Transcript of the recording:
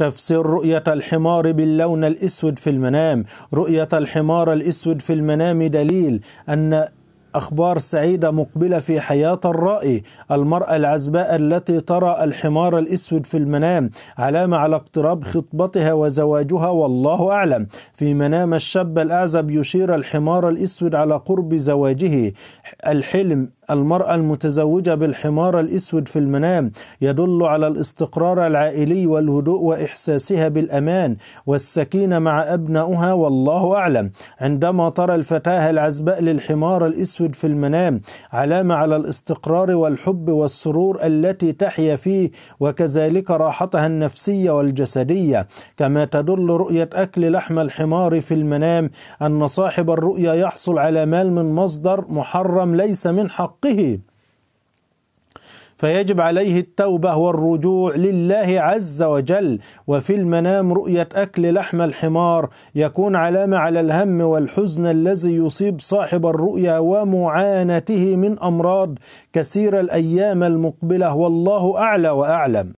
تفسير رؤية الحمار باللون الأسود في المنام رؤية الحمار الأسود في المنام دليل أن أخبار سعيدة مقبلة في حياة الرائي المرأة العزباء التي ترى الحمار الأسود في المنام علامة على اقتراب خطبتها وزواجها والله أعلم في منام الشاب الأعزب يشير الحمار الأسود على قرب زواجه الحلم المرأة المتزوجة بالحمار الأسود في المنام يدل على الاستقرار العائلي والهدوء وإحساسها بالأمان والسكينة مع أبنائها والله أعلم عندما ترى الفتاة العزباء للحمار الأسود في المنام علامة على الاستقرار والحب والسرور التي تحيا فيه وكذلك راحتها النفسية والجسدية كما تدل رؤية أكل لحم الحمار في المنام أن صاحب الرؤيا يحصل على مال من مصدر محرم ليس من حق حقه فيجب عليه التوبة والرجوع لله عز وجل وفي المنام رؤية أكل لحم الحمار يكون علامة على الهم والحزن الذي يصيب صاحب الرؤيا ومعانته من أمراض كثير الأيام المقبلة والله أعلى وأعلم